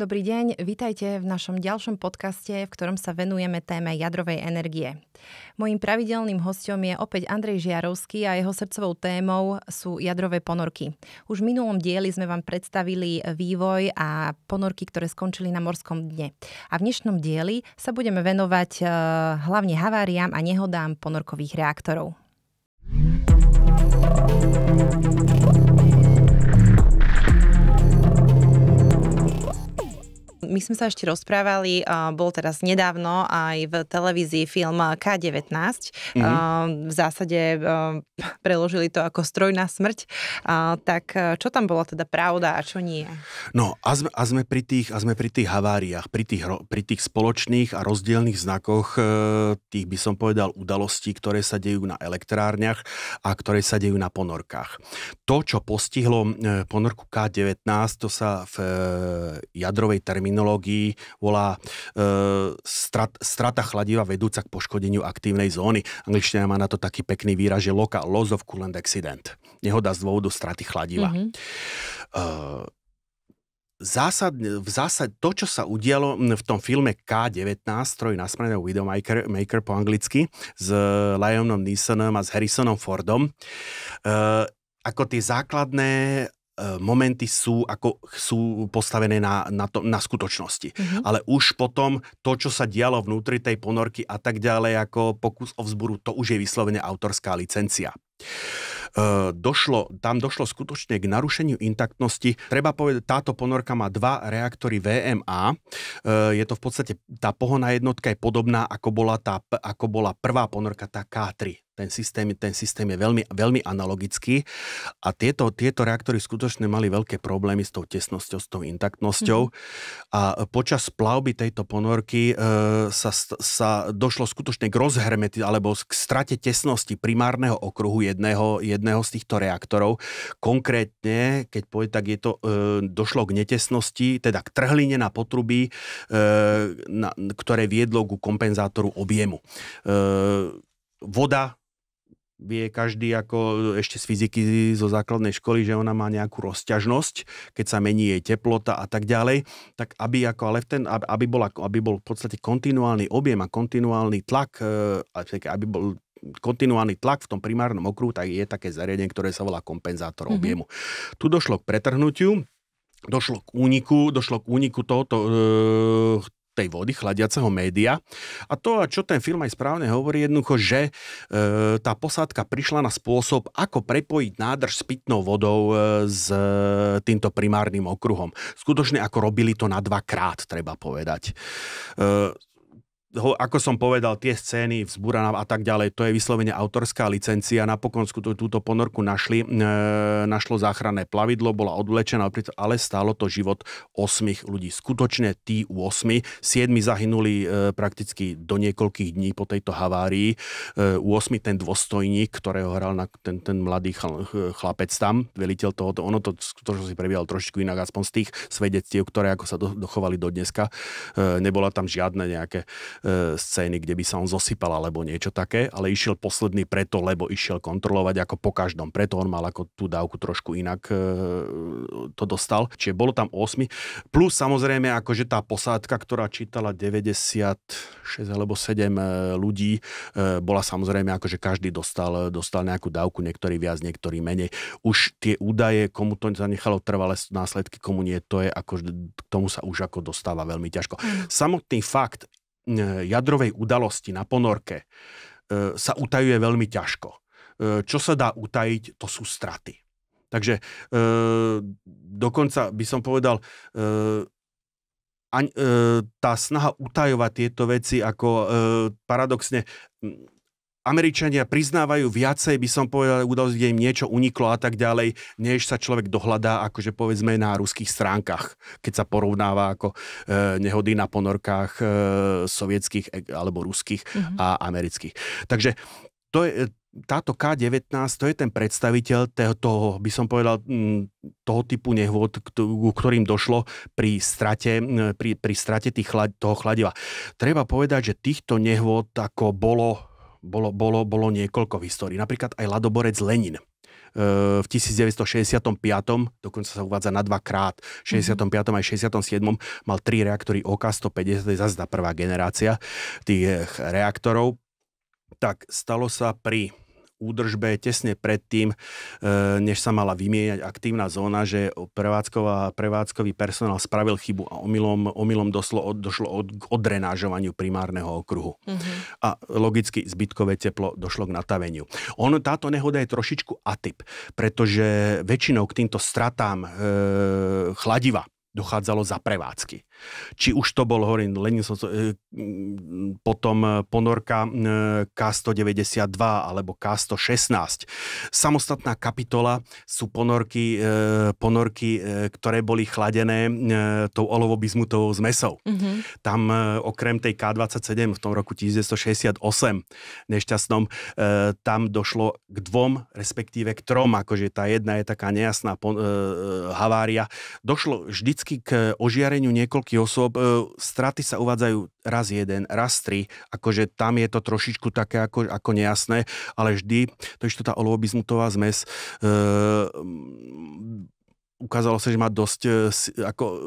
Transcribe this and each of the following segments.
Dobrý deň, vítajte v našom ďalšom podcaste, v ktorom sa venujeme téme jadrovej energie. Mojím pravidelným hostom je opäť Andrej Žiarovský a jeho srdcovou témou sú jadrové ponorky. Už v minulom dieli sme vám predstavili vývoj a ponorky, ktoré skončili na morskom dne. A v dnešnom dieli sa budeme venovať e, hlavne haváriám a nehodám ponorkových reaktorov. sme sa ešte rozprávali, bol teraz nedávno aj v televízii film K19. Mm-hmm. V zásade preložili to ako na smrť. Tak čo tam bola teda pravda a čo nie? No a sme, a sme, pri, tých, a sme pri tých haváriách, pri tých, pri tých spoločných a rozdielných znakoch, e, tých by som povedal udalostí, ktoré sa dejú na elektrárniach a ktoré sa dejú na ponorkách. To, čo postihlo e, ponorku K19, to sa v e, jadrovej terminológii technológií volá e, strat, strata chladiva vedúca k poškodeniu aktívnej zóny. Angličtina má na to taký pekný výraz, že loka loss of coolant accident. Nehoda z dôvodu straty chladiva. Mm-hmm. E, zásadne, v zásade to, čo sa udialo v tom filme K-19, troj nasmereného Widowmaker maker po anglicky, s Lionom Neesonom a s Harrisonom Fordom, e, ako tie základné E, momenty sú, ako sú postavené na, na, to, na skutočnosti. Mm-hmm. Ale už potom to, čo sa dialo vnútri tej ponorky a tak ďalej, ako pokus o vzburu, to už je vyslovene autorská licencia e, došlo, tam došlo skutočne k narušeniu intaktnosti. Treba povedať, táto ponorka má dva reaktory VMA. E, je to v podstate, tá pohona jednotka je podobná, ako bola, tá, ako bola prvá ponorka, tá K3 ten systém, ten systém je veľmi, veľmi analogický a tieto, tieto reaktory skutočne mali veľké problémy s tou tesnosťou, s tou intaktnosťou mm-hmm. a e, počas plavby tejto ponorky e, sa, sa došlo skutočne k rozhermeti alebo k strate tesnosti primárneho okruhu jedného, jedného z týchto reaktorov. Konkrétne, keď povie, tak je to, e, došlo k netesnosti, teda k trhline na potrubí, e, na, ktoré viedlo ku kompenzátoru objemu. E, voda vie každý ako e, ešte z fyziky zo základnej školy, že ona má nejakú rozťažnosť, keď sa mení jej teplota a tak ďalej, tak aby ako, ale v ten, aby, bol, aby bol v podstate kontinuálny objem a kontinuálny tlak, e, aby bol kontinuálny tlak v tom primárnom okruhu, tak je také zariadenie, ktoré sa volá kompenzátor mm-hmm. objemu. Tu došlo k pretrhnutiu, došlo k úniku, došlo k úniku tohoto, e, tej vody, chladiaceho média. A to, čo ten film aj správne hovorí, jednoducho, že e, tá posádka prišla na spôsob, ako prepojiť nádrž s pitnou vodou e, s e, týmto primárnym okruhom. Skutočne ako robili to na dvakrát, treba povedať. E, ako som povedal, tie scény v a tak ďalej, to je vyslovene autorská licencia. Napokon tú, túto ponorku našli, e, našlo záchranné plavidlo, bola odvlečená, ale stálo to život 8 ľudí. Skutočne tí 8, Siedmi zahynuli e, prakticky do niekoľkých dní po tejto havárii. E, 8 ten dôstojník, ktorého hral na ten, ten mladý chlapec tam, veliteľ tohoto, ono to skutočne si prebiehal trošku inak, aspoň z tých svedectiev, ktoré ako sa do, dochovali do dneska, e, nebola tam žiadne nejaké E, scény, kde by sa on zosypal alebo niečo také, ale išiel posledný preto, lebo išiel kontrolovať ako po každom. Preto on mal ako tú dávku trošku inak e, to dostal. Čiže bolo tam 8. Plus samozrejme akože tá posádka, ktorá čítala 96 alebo 7 e, ľudí, bola samozrejme akože každý dostal, dostal nejakú dávku, niektorý viac, niektorý menej. Už tie údaje, komu to zanechalo trvalé následky, komu nie, to je ako, k tomu sa už ako dostáva veľmi ťažko. Mhm. Samotný fakt, E, jadrovej udalosti na ponorke e, sa utajuje veľmi ťažko. E, čo sa dá utajiť, to sú straty. Takže e, dokonca by som povedal, e, a, e, tá snaha utajovať tieto veci ako e, paradoxne Američania priznávajú viacej, by som povedal, udalosti, kde im niečo uniklo a tak ďalej, než sa človek dohľadá, akože povedzme na ruských stránkach, keď sa porovnáva ako e, nehody na ponorkách e, sovietských e, alebo ruských mm-hmm. a amerických. Takže to je, e, táto K19, to je ten predstaviteľ toho, by som povedal, toho typu nehôd, ku ktorým došlo pri strate, pri, pri strate tých, toho chladiva. Treba povedať, že týchto nehôd ako bolo bolo, bolo, bolo niekoľko v histórii. Napríklad aj Ladoborec Lenin e, v 1965, dokonca sa uvádza na dvakrát, v hmm aj 67. mal tri reaktory OK-150, to je zase tá prvá generácia tých reaktorov. Tak stalo sa pri údržbe tesne predtým, e, než sa mala vymieňať aktívna zóna, že prevádzkový personál spravil chybu a omylom, omylom doslo, došlo od, k odrenážovaniu primárneho okruhu. Mm-hmm. A logicky zbytkové teplo došlo k nataveniu. On, táto nehoda je trošičku atyp, pretože väčšinou k týmto stratám e, chladiva dochádzalo za prevádzky. Či už to bol, hovorím, Lenin, e, potom e, ponorka e, K192 alebo K116. Samostatná kapitola sú ponorky, e, ponorky ktoré boli chladené tou olovo-bizmutovou zmesou. Mm-hmm. Tam okrem tej K27 v tom roku 1968 nešťastnom, tam došlo k dvom, respektíve k trom, akože tá jedna je taká nejasná havária. Došlo vždycky k ožiareniu niekoľkých osôb. Straty sa uvádzajú raz jeden, raz tri, akože tam je to trošičku také ako, ako nejasné, ale vždy, to je tá oloobizmutová zmes, e, ukázalo sa, že má dosť, e, ako, e,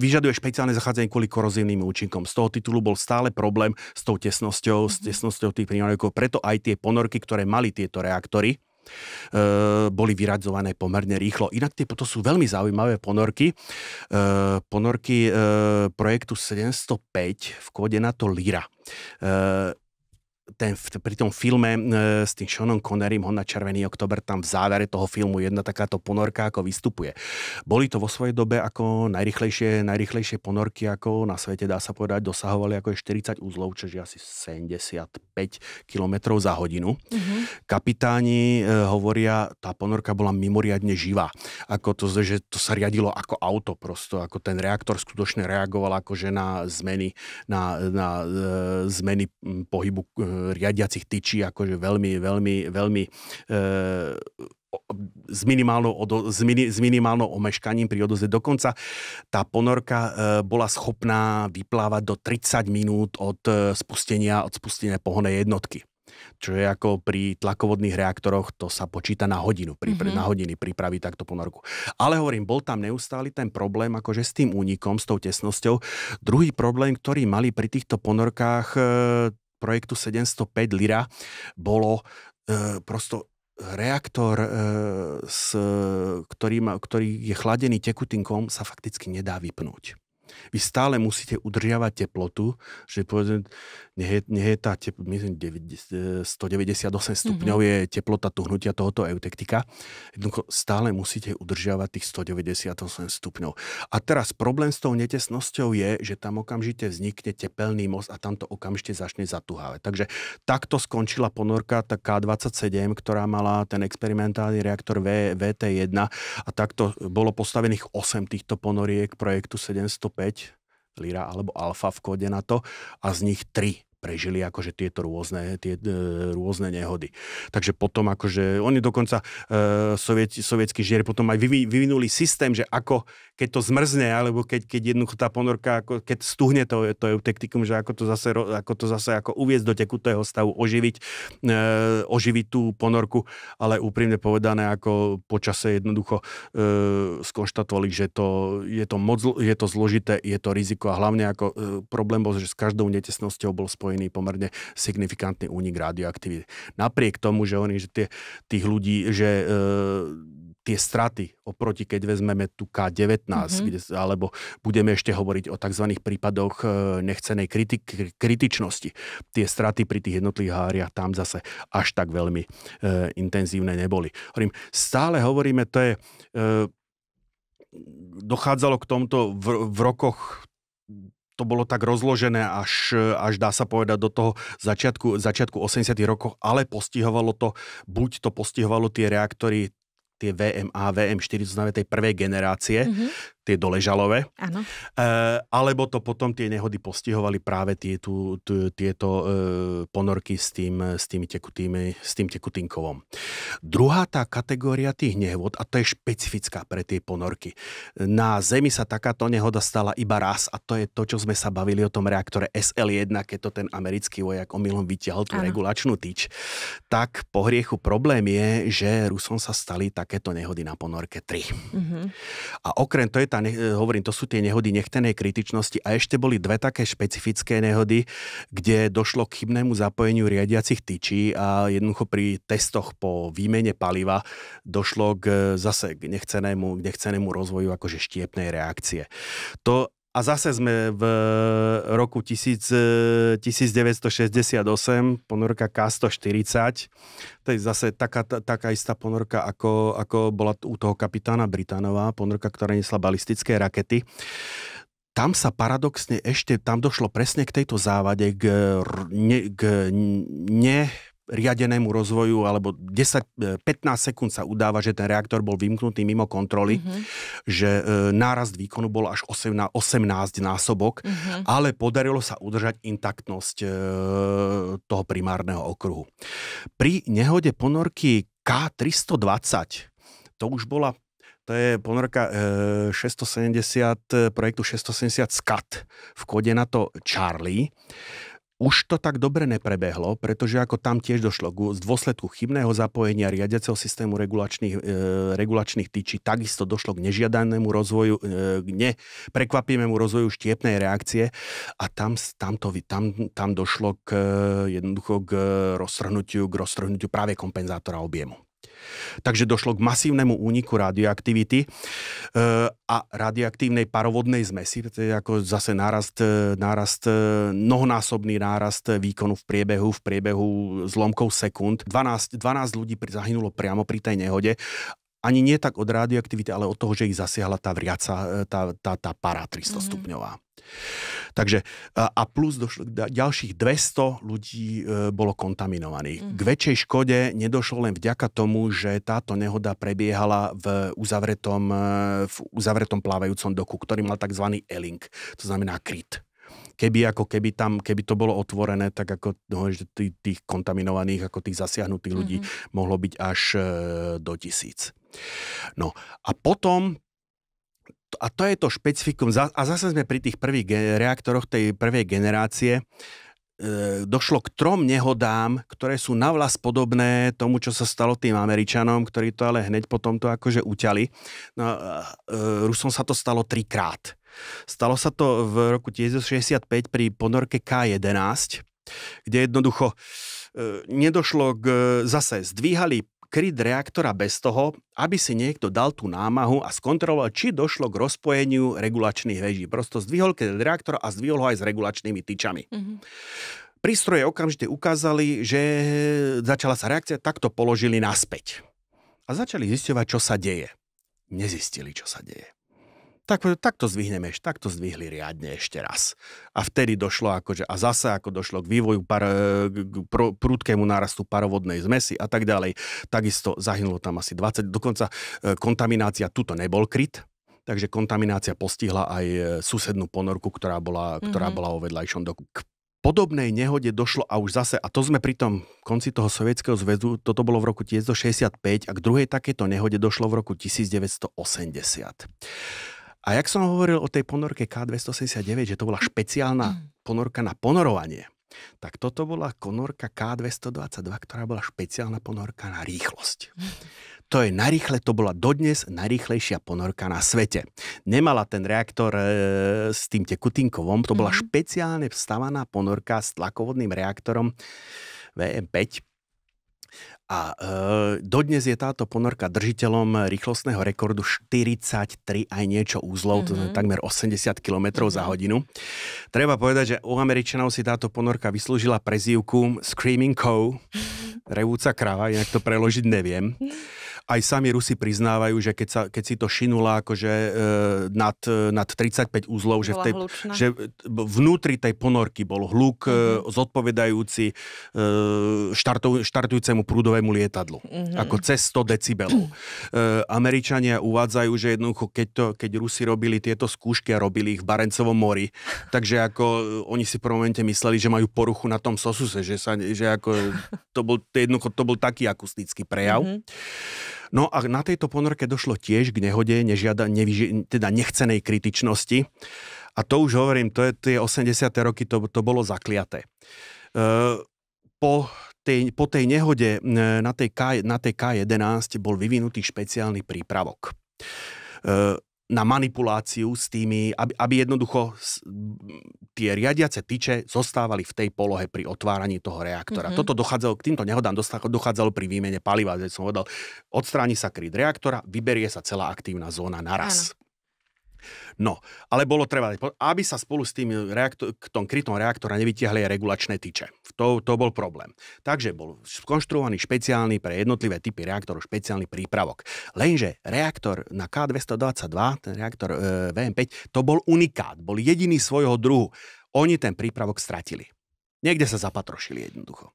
vyžaduje špeciálne zachádzanie kvôli korozívnym účinkom. Z toho titulu bol stále problém s tou tesnosťou, mm-hmm. s mhm. tesnosťou tých prírodníkov, preto aj tie ponorky, ktoré mali tieto reaktory, Eh, boli vyradzované pomerne rýchlo. Inak tie, to sú veľmi zaujímavé ponorky. Eh, ponorky eh, projektu 705 v kóde na to Lira ten, pri tom filme e, s tým Seanom Connerym, on na Červený oktober, tam v závere toho filmu jedna takáto ponorka ako vystupuje. Boli to vo svojej dobe ako najrychlejšie, najrychlejšie ponorky ako na svete, dá sa povedať, dosahovali ako je 40 úzlov, čiže asi 75 km za hodinu. Mm-hmm. Kapitáni e, hovoria, tá ponorka bola mimoriadne živá. Ako to, že to sa riadilo ako auto prosto, ako ten reaktor skutočne reagoval akože na zmeny, na, na e, zmeny pohybu e, Eh, riadiacich tyčí, akože veľmi, veľmi, veľmi eh, s, minimálnou odo, s, mini, s minimálnou omeškaním pri odozve. Dokonca tá ponorka e, bola schopná vyplávať do 30 minút od e, spustenia, od spustenia pohonej jednotky čo je ako pri tlakovodných reaktoroch, to sa počíta na hodinu, Pri mm-hmm. na hodiny pripraví takto ponorku. Ale hovorím, bol tam neustály ten problém akože s tým únikom, s tou tesnosťou. Druhý problém, ktorý mali pri týchto ponorkách, projektu 705 Lira bolo e, prosto reaktor, e, s, ktorý, ma, ktorý je chladený tekutinkom, sa fakticky nedá vypnúť vy stále musíte udržiavať teplotu, že povedzme, nie je, nie je tá tepl, 198 e, mhm. stupňov mm-hmm. je teplota tuhnutia tohoto eutektika. Jednoducho stále musíte udržiavať tých 198 stupňov. A teraz problém s tou netesnosťou je, že tam okamžite vznikne tepelný most a tam to okamžite začne zatuhávať. Takže takto skončila ponorka tá K27, ktorá mala ten experimentálny reaktor v, VT1 a takto bolo postavených 8 týchto ponoriek projektu 705 5 lira alebo alfa v kóde na to a z nich 3 prežili akože tieto rôzne, tie, e, rôzne nehody. Takže potom akože, oni dokonca e, sovieti, sovietskí žiari potom aj vyvinuli systém, že ako, keď to zmrzne, alebo keď, keď jednoducho tá ponorka, ako, keď stuhne to, to eutektikum, že ako to zase, ako to zase ako uviezť do tekutého stavu, oživiť, e, oživiť tú ponorku, ale úprimne povedané, ako počase jednoducho e, skonštatovali, že to, je, to moc, je to zložité, je to riziko a hlavne ako e, problém bol, že s každou netesnosťou bol spojený zapojený pomerne signifikantný únik radioaktivity. Napriek tomu, že oni, že tie, tých ľudí, že e, tie straty oproti, keď vezmeme tu K19, mm-hmm. kde, alebo budeme ešte hovoriť o tzv. prípadoch e, nechcenej kriti- kritičnosti, tie straty pri tých jednotlivých háriach tam zase až tak veľmi e, intenzívne neboli. Hovorím, stále hovoríme, to je... E, dochádzalo k tomto v, v rokoch to bolo tak rozložené až, až dá sa povedať do toho začiatku, začiatku 80. rokov, ale postihovalo to, buď to postihovalo tie reaktory tie VMA, VM4, to znamená tej prvej generácie, mm-hmm tie doležalové. Áno. E, alebo to potom tie nehody postihovali práve tie, tu, tieto e, ponorky s tým, s, tými tekutými, s tým tekutinkovom. Druhá tá kategória tých nehod, a to je špecifická pre tie ponorky. Na Zemi sa takáto nehoda stala iba raz a to je to, čo sme sa bavili o tom reaktore SL1, keď to ten americký vojak omylom vytiahol tú ano. regulačnú tyč. Tak po hriechu problém je, že Rusom sa stali takéto nehody na ponorke 3. Mm-hmm. A okrem to je tá ne, e, hovorím, to sú tie nehody nechtenej kritičnosti a ešte boli dve také špecifické nehody, kde došlo k chybnému zapojeniu riadiacich tyčí a jednoducho pri testoch po výmene paliva došlo k zase k nechcenému, k nechcenému rozvoju akože štiepnej reakcie. To a zase sme v eh, roku 1968, eh, ponorka K140. To je zase taká, taká istá ponorka, ako, ako bola u toho kapitána Britanová, ponorka, ktorá nesla balistické rakety. Tam sa paradoxne ešte, tam došlo presne k tejto závade, k, ne, k ne, riadenému rozvoju, alebo 10-15 e, sekúnd sa udáva, že ten reaktor bol vymknutý mimo kontroly, mm-hmm. že e, nárast výkonu bol až 18, 18 násobok, mm-hmm. ale podarilo sa udržať intaktnosť e, toho primárneho okruhu. Pri nehode ponorky K320, to už bola to je ponorka 670, e, projektu 670 SCAT. V kode na to Charlie už to tak dobre neprebehlo, pretože ako tam tiež došlo z dôsledku chybného zapojenia riadiaceho systému regulačných, e, regulačných tyčí, takisto došlo k nežiadanému rozvoju, e, k neprekvapivému rozvoju štiepnej reakcie a tam, tam, to, tam, tam došlo k, e, jednoducho k e, roztrhnutiu, k roztrhnutiu práve kompenzátora objemu. Takže došlo k masívnemu úniku radioaktivity e, a radioaktívnej parovodnej zmesi, to je ako zase nárast, e, nárast, e, mnohonásobný nárast výkonu v priebehu, v priebehu zlomkov sekúnd. 12, 12 ľudí zahynulo priamo pri tej nehode ani nie tak od radioaktivity, ale od toho, že ich zasiahla tá vriaca, e, tá, tá, tá para 300 mm-hmm. stupňová. Mhm. Takže a plus došlo, ďalších 200 ľudí e, bolo kontaminovaných. Mm-hmm. K väčšej škode nedošlo len vďaka tomu, že táto nehoda prebiehala v uzavretom, e, v uzavretom plávajúcom doku, ktorý mal tzv. elink, to znamená kryt keby, ako keby, tam, keby to bolo otvorené, tak ako hovoríš, tých, tých kontaminovaných, ako tých zasiahnutých ľudí mm-hmm. mohlo byť až do tisíc. No a potom a to je to špecifikum, a zase sme pri tých prvých reaktoroch tej prvej generácie, e, došlo k trom nehodám, ktoré sú navlas podobné tomu, čo sa stalo tým Američanom, ktorí to ale hneď potom to akože uťali. No, e, Rusom sa to stalo trikrát. Stalo sa to v roku 1965 pri ponorke K-11, kde jednoducho e, nedošlo k... Zase zdvíhali kryt reaktora bez toho, aby si niekto dal tú námahu a skontroloval, či došlo k rozpojeniu regulačných veží. Prosto zdvihol kryt reaktor a zdvihol ho aj s regulačnými tyčami. Mm-hmm. Prístroje okamžite ukázali, že začala sa reakcia, takto položili naspäť. A začali zisťovať, čo sa deje. Nezistili, čo sa deje tak, tak to zdvihneme, tak to zdvihli riadne ešte raz. A vtedy došlo akože, a zase ako došlo k vývoju par, e, k pr, prudkému nárastu parovodnej zmesi a tak ďalej. Takisto zahynulo tam asi 20, dokonca e, kontaminácia, tuto nebol kryt, takže kontaminácia postihla aj e, susednú ponorku, ktorá bola, mm-hmm. ktorá mhm. bola o vedľajšom doku. K podobnej nehode došlo a už zase, a to sme pri tom konci toho Sovietskeho zväzu, toto bolo v roku 1965 a k druhej takéto nehode došlo v roku 1980. A jak som hovoril o tej ponorke K279, že to bola špeciálna mm. ponorka na ponorovanie, tak toto bola ponorka K222, ktorá bola špeciálna ponorka na rýchlosť. To je narýchle, to bola dodnes najrýchlejšia ponorka na svete. Nemala ten reaktor e, s tým tekutinkovom, to bola mhm. špeciálne vstavaná ponorka s tlakovodným reaktorom VM5, a e, dodnes je táto ponorka držiteľom rýchlostného rekordu 43 aj niečo úzlov, mm-hmm. to je mhm. takmer 80 km mm-hmm. za mhm. hodinu. Treba povedať, že u Američanov si táto ponorka vyslúžila prezývku Screaming Cow, revúca krava, inak to preložiť neviem. aj sami Rusi priznávajú, že keď, sa, keď si to šinula akože e, nad, e, nad 35 úzlov, že, v tej, že vnútri tej ponorky bol hluk mm-hmm. zodpovedajúci e, štartu, štartujúcemu prúdovému lietadlu. Mm-hmm. Ako cez 100 decibelov. E, Američania uvádzajú, že jednoducho, keď, to, keď Rusi robili tieto skúšky a robili ich v Barencovom mori, takže ako e, oni si v prvom momente mysleli, že majú poruchu na tom sosuse, že, sa, že ako, to, bol, to bol taký akustický prejav. Mm-hmm. No a na tejto ponorke došlo tiež k nehode, nežiada, nevyži, teda nechcenej kritičnosti. A to už hovorím, to je tie 80. roky, to, to bolo zakliaté. E, po tej, po tej nehode e, na tej, K, na tej K11 bol vyvinutý špeciálny prípravok. E, na manipuláciu s tými, aby, aby jednoducho tie riadiace tyče zostávali v tej polohe pri otváraní toho reaktora. Mm-hmm. Toto dochádzalo, k týmto nehodám dochádzalo pri výmene paliva, že som povedal, odstráni sa kryt reaktora, vyberie sa celá aktívna zóna naraz. Áno. No, ale bolo treba, aby sa spolu s tým reaktor, k tom krytom reaktora nevytiahli aj regulačné tyče. To, to bol problém. Takže bol skonštruovaný špeciálny pre jednotlivé typy reaktorov špeciálny prípravok. Lenže reaktor na K222, ten reaktor e, VM5, to bol unikát, bol jediný svojho druhu. Oni ten prípravok stratili. Niekde sa zapatrošili jednoducho.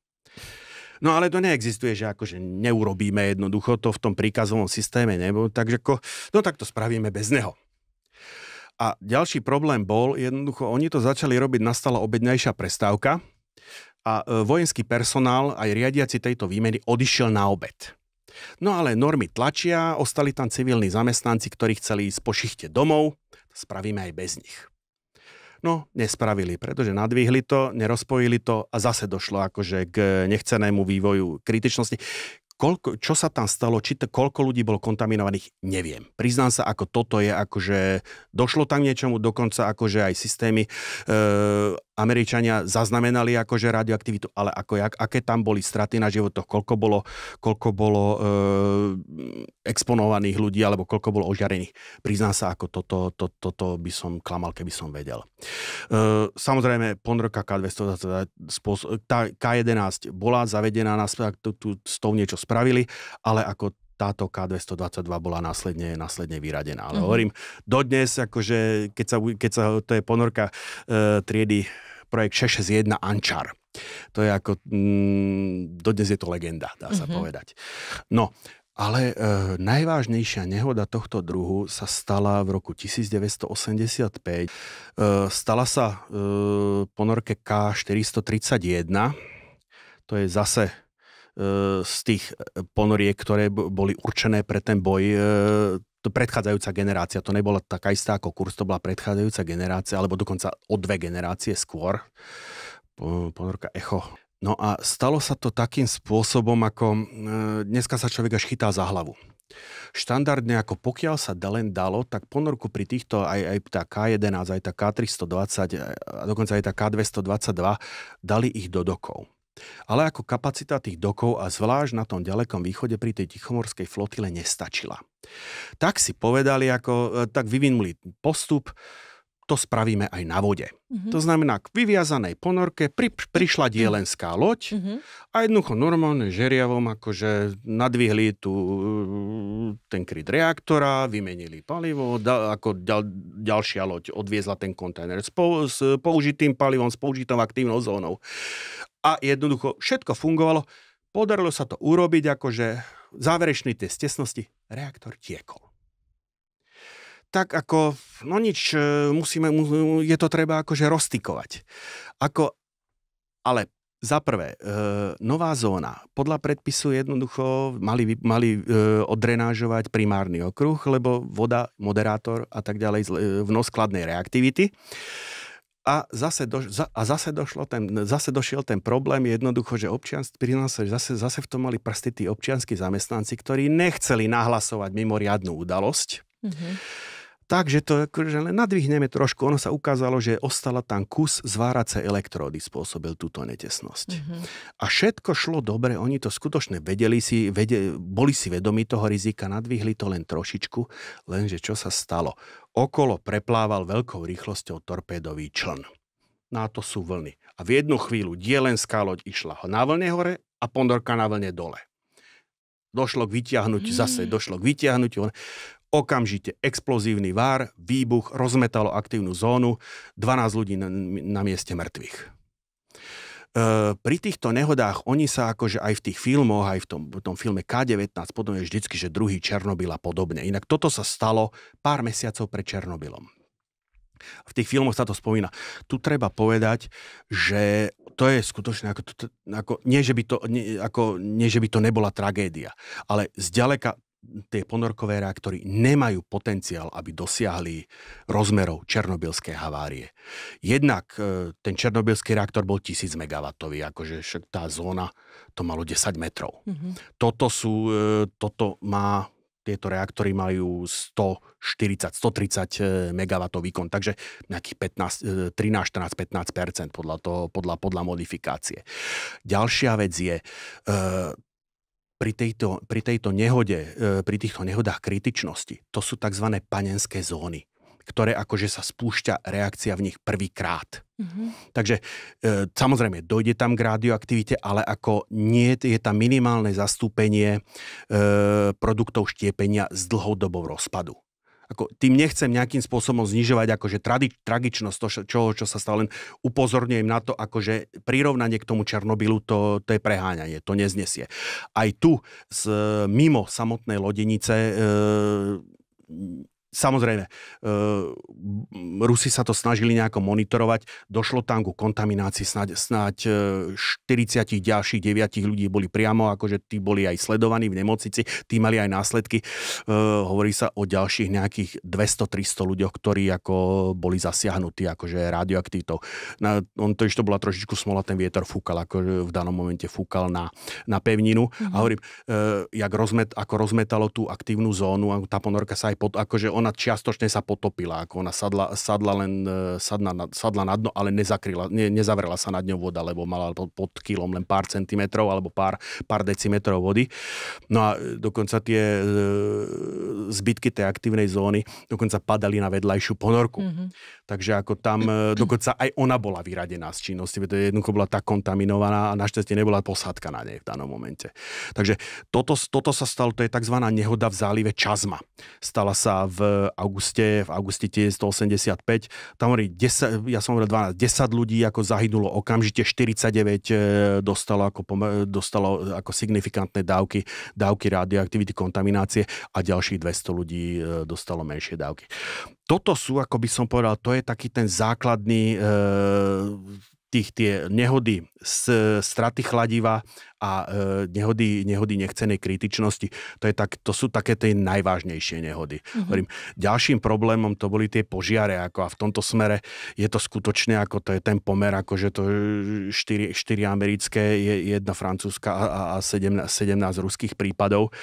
No ale to neexistuje, že akože neurobíme jednoducho to v tom príkazovom systéme, nebo, takže ako, no tak to spravíme bez neho. A ďalší problém bol, jednoducho, oni to začali robiť, nastala obednejšia prestávka a e, vojenský personál, aj riadiaci tejto výmeny, odišiel na obed. No ale normy tlačia, ostali tam civilní zamestnanci, ktorí chceli ísť po šichte domov, spravíme aj bez nich. No, nespravili, pretože nadvihli to, nerozpojili to a zase došlo akože k nechcenému vývoju kritičnosti. Koľko, čo sa tam stalo, či to, koľko ľudí bolo kontaminovaných, neviem. Priznám sa, ako toto je, akože došlo tam niečomu, dokonca akože aj systémy e, Američania zaznamenali akože radioaktivitu, ale ako jak, aké tam boli straty na životoch, koľko bolo, koľko bolo e, exponovaných ľudí alebo koľko bolo ožarených. Priznám sa, ako toto, to, to by som klamal, keby som vedel. E, samozrejme, ponroka K200, tá K11 bola zavedená na tu, s tou niečo spravili, ale ako táto K222 bola následne, následne vyradená. Ale mm-hmm. hovorím, dodnes, akože, keď, sa, keď sa, to je ponorka e, triedy projekt 661 Ančar. To je ako, mm, dodnes je to legenda, dá sa mm-hmm. povedať. No, ale e, najvážnejšia nehoda tohto druhu sa stala v roku 1985. E, stala sa e, ponorke K431, to je zase z tých e, ponoriek, ktoré boli určené pre ten boj, e, to predchádzajúca generácia, to nebola taká istá ako kurz, to bola predchádzajúca generácia, alebo dokonca o dve generácie skôr, ponorka Echo. No a stalo sa to takým spôsobom, ako e, dneska sa človek až chytá za hlavu. Štandardne, ako pokiaľ sa len dalo, tak ponorku pri týchto, aj, aj tá K11, aj tá K320, a dokonca aj tá K222, dali ich do dokov ale ako kapacita tých dokov a zvlášť na tom ďalekom východe pri tej tichomorskej flotile nestačila. Tak si povedali, ako, e, tak vyvinuli postup, to spravíme aj na vode. Mm-hmm. To znamená, k vyviazanej ponorke pri, prišla dielenská loď mm-hmm. a jednoducho normálne žeriavom akože nadvihli tu e, ten kryt reaktora, vymenili palivo, da, ako ďal, ďalšia loď odviezla ten kontajner s, po, s použitým palivom, s použitou aktívnou zónou a jednoducho všetko fungovalo. Podarilo sa to urobiť, akože záverečný test tesnosti, reaktor tiekol. Tak ako, no nič, e, musíme, je to treba akože rozstykovať. Ako, ale za prvé, e, nová zóna. Podľa predpisu jednoducho mali, mali e, odrenážovať primárny okruh, lebo voda, moderátor a tak ďalej e, v noskladnej reaktivity. A zase, do, a zase, došlo ten, zase došiel ten problém jednoducho, že občians, pri nás zase, zase v tom mali prsty tí občianskí zamestnanci, ktorí nechceli nahlasovať mimoriadnú udalosť. Mm-hmm tak, že to akože len nadvihneme trošku. Ono sa ukázalo, že ostala tam kus zvárace elektródy, spôsobil túto netesnosť. Mm-hmm. A všetko šlo dobre, oni to skutočne vedeli si, vedeli, boli si vedomi toho rizika, nadvihli to len trošičku, lenže čo sa stalo? Okolo preplával veľkou rýchlosťou torpédový čln. Na no to sú vlny. A v jednu chvíľu dielenská loď išla na vlne hore a pondorka na vlne dole došlo k vytiahnutiu, mm. zase došlo k vytiahnutiu okamžite explozívny vár, výbuch rozmetalo aktívnu zónu, 12 ľudí na, na mieste mŕtvych. E, pri týchto nehodách oni sa akože aj v tých filmoch, aj v tom, v tom filme K-19 podobne vždycky, že druhý Černobyl a podobne. Inak toto sa stalo pár mesiacov pred Černobylom. V tých filmoch sa to spomína. Tu treba povedať, že to je skutočne, ako, ako, nie, že by to, nie, ako, nie, že by to nebola tragédia, ale zďaleka tie ponorkové reaktory nemajú potenciál, aby dosiahli rozmerov černobylskej havárie. Jednak e, ten černobylský reaktor bol 1000 MW, akože však tá zóna to malo 10 metrov. Mm-hmm. Toto, sú, e, toto má tieto reaktory majú 140-130 e, MW výkon, takže nejakých 15, 13, 14, 15 podľa, toho, podľa, podľa modifikácie. Ďalšia vec je, pri tejto, pri tejto nehode, e, pri týchto nehodách kritičnosti, to sú tzv. panenské zóny, ktoré akože sa spúšťa reakcia v nich prvýkrát. Mm-hmm. Takže e, samozrejme, dojde tam k radioaktivite, ale ako nie je tam minimálne zastúpenie e, produktov štiepenia s dlhodobou rozpadu ako tým nechcem nejakým spôsobom znižovať akože tradi- tragičnosť toho, čo, čo sa stalo, len upozorňujem na to, akože prirovnanie k tomu Černobylu, to, to je preháňanie, to neznesie. Aj tu, z, mimo samotnej lodenice, e, Samozrejme, e, Rusi sa to snažili nejako monitorovať, došlo tam ku kontaminácii, snáď, snáď 40 e, ďalších 9 ľudí boli priamo, akože tí boli aj sledovaní v nemocnici, tí mali aj následky. E, hovorí sa o ďalších nejakých 200-300 ľuďoch, ktorí ako boli zasiahnutí akože radioaktivitou. Na, on to ešte bola trošičku smola, ten vietor fúkal, akože v danom momente fúkal na, na pevninu. Mm-hmm. A mhm. hovorím, jak rozmet, ako rozmetalo tú aktívnu zónu, a tá ponorka sa aj pod, akože on ona čiastočne sa potopila, ako ona sadla, sadla len e, sadla na, sadla na dno, ale nezakryla, ne, nezavrela sa nad ňou voda, lebo mala pod, pod kilom len pár centimetrov alebo pár, pár decimetrov vody. No a e, dokonca tie e, zbytky tej aktívnej zóny dokonca padali na vedľajšiu ponorku. Mm-hmm. Takže ako tam e, dokonca aj ona bola vyradená z činnosti, pretože jednoducho bola tak kontaminovaná a našťastie nebola posádka na nej v danom momente. Takže toto, toto sa stalo, to je tzv. nehoda v zálive Čazma. Stala sa v auguste, v auguste 1985. Tam hovorí 10, ja som hovoril 12, 10 ľudí ako zahynulo okamžite, 49 e, dostalo ako, dostalo ako signifikantné dávky, dávky radioaktivity, kontaminácie a ďalších 200 ľudí e, dostalo menšie dávky toto sú, ako by som povedal, to je taký ten základný e, tých tie nehody z straty chladiva a e, nehody, nehody nechcenej kritičnosti. To, je tak, to sú také tie najvážnejšie nehody. Mm-hmm. Hovorím, ďalším problémom to boli tie požiare ako a v tomto smere je to skutočne ako to je ten pomer, ako že to 4, 4 americké, jedna francúzska a, a 17, 17 ruských prípadov.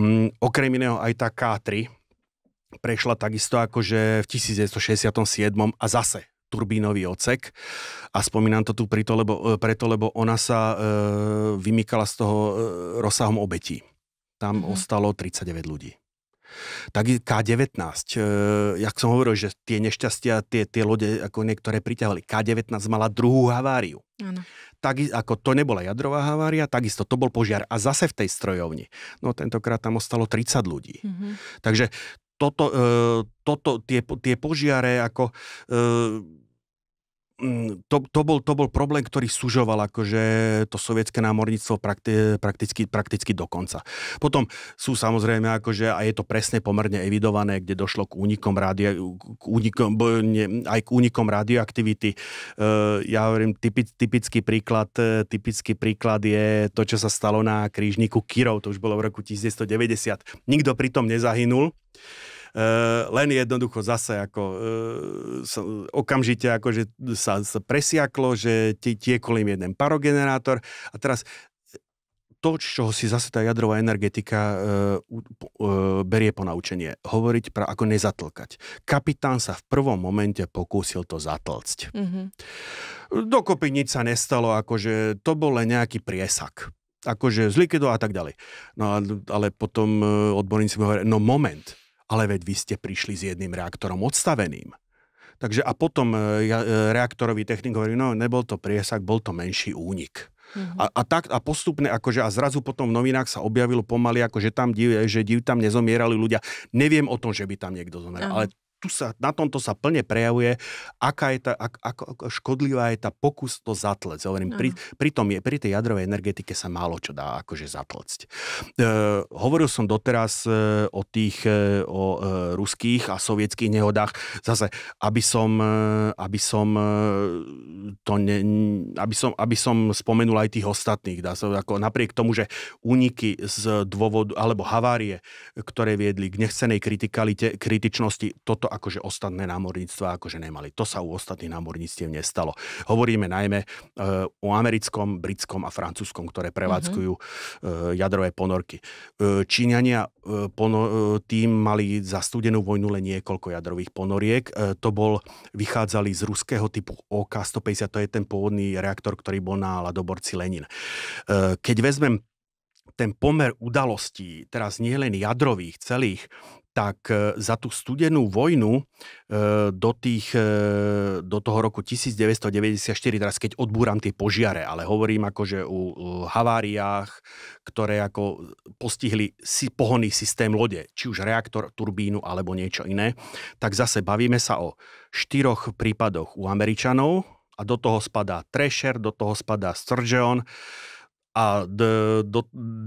Mm, okrem iného aj tá K3, prešla takisto akože v 1967 a zase turbínový ocek a spomínam to tu preto, lebo, e, preto, lebo ona sa e, vymykala z toho e, rozsahom obetí. Tam mm. ostalo 39 ľudí. Tak K-19, e, jak som hovoril, že tie nešťastia, tie, tie lode, ako niektoré priťahali K-19 mala druhú haváriu. Ano. Tak, ako to nebola jadrová havária, takisto to bol požiar a zase v tej strojovni. No tentokrát tam ostalo 30 ľudí. Mm-hmm. Takže toto, eh, toto tie, tie požiare, ako eh, Mm, to, to, bol, to bol problém, ktorý sužoval akože to sovietské námorníctvo prakti, prakticky, prakticky do konca. Potom sú samozrejme akože, a je to presne pomerne evidované, kde došlo k únikom, radio, k únikom ne, aj k únikom radioaktivity. E, ja hovorím, typi, typický príklad, e, typický príklad je to, čo sa stalo na krížniku Kirov, to už bolo v roku 1990. Nikto pritom nezahynul. E, len jednoducho zase ako e, sa, okamžite že sa, sa presiaklo, že tie, tie kolím jeden parogenerátor a teraz to, čo si zase tá jadrová energetika e, e, berie po naučenie. Hovoriť pra, ako nezatlkať. Kapitán sa v prvom momente pokúsil to zatlcť. Mm-hmm. Dokopy nič sa nestalo, akože to bol len nejaký priesak. Akože zlikvidoval a tak ďalej. No ale potom e, odborníci mi hovorili, no moment, ale veď vy ste prišli s jedným reaktorom odstaveným. Takže a potom e, ja, e, reaktorový technik hovorí, no nebol to priesak, bol to menší únik. Mm-hmm. A, a, tak, a postupne, akože, a zrazu potom v novinách sa objavilo pomaly, akože tam div, že div tam nezomierali ľudia. Neviem o tom, že by tam niekto zomrel, ale tu sa, na tomto sa plne prejavuje, aká je tá, ak, ako, ako škodlivá je tá pokus to zatlec. Hovorím, pri, pri, tom je, pri tej jadrovej energetike sa málo čo dá akože zatlecť. E, hovoril som doteraz e, o tých e, o e, ruských a sovietských nehodách. Zase, aby som, e, aby som e, to ne, aby som, aby som spomenul aj tých ostatných. Dá sa, ako napriek tomu, že úniky z dôvodu, alebo havárie, ktoré viedli k nechcenej kritikalite, kritičnosti, toto to akože ostatné námorníctva akože nemali. To sa u ostatných námorníctiev nestalo. Hovoríme najmä eh, o americkom, britskom a francúzskom, ktoré prevádzkujú e, jadrové ponorky. Eh, Číňania tým mali za studenú vojnu len niekoľko jadrových ponoriek. To bol, vychádzali z ruského typu OK-150, to je ten pôvodný reaktor, ktorý bol na ladoborci Lenin. Keď vezmem ten pomer udalostí, teraz nie len jadrových celých, tak e, za tú studenú vojnu e, do, tých, e, do toho roku 1994, teraz keď odbúram tie požiare, ale hovorím akože o haváriách, ktoré ako postihli pohonný systém lode, či už reaktor, turbínu alebo niečo iné, tak zase bavíme sa o štyroch prípadoch u Američanov a do toho spadá Thrasher, do toho spadá Sturgeon, a d, do,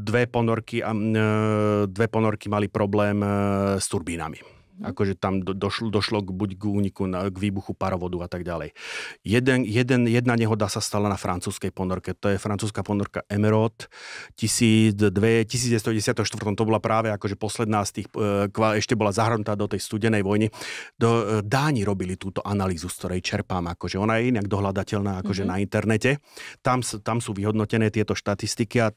dve, ponorky, a, e, dve ponorky mali problém e, s turbínami. Mm-hmm. Akože tam do, došlo, došlo k, buď k úniku, na, k výbuchu parovodu a tak ďalej. Jeden, jeden, jedna nehoda sa stala na francúzskej ponorke. To je francúzska ponorka Emerald 1994. To bola práve akože posledná z tých, e, ešte bola zahrnutá do tej studenej vojny. Do, e, Dáni robili túto analýzu, z ktorej čerpám. Akože ona je inak dohľadateľná akože mm-hmm. na internete. Tam, tam sú vyhodnotené tieto štatistiky a e,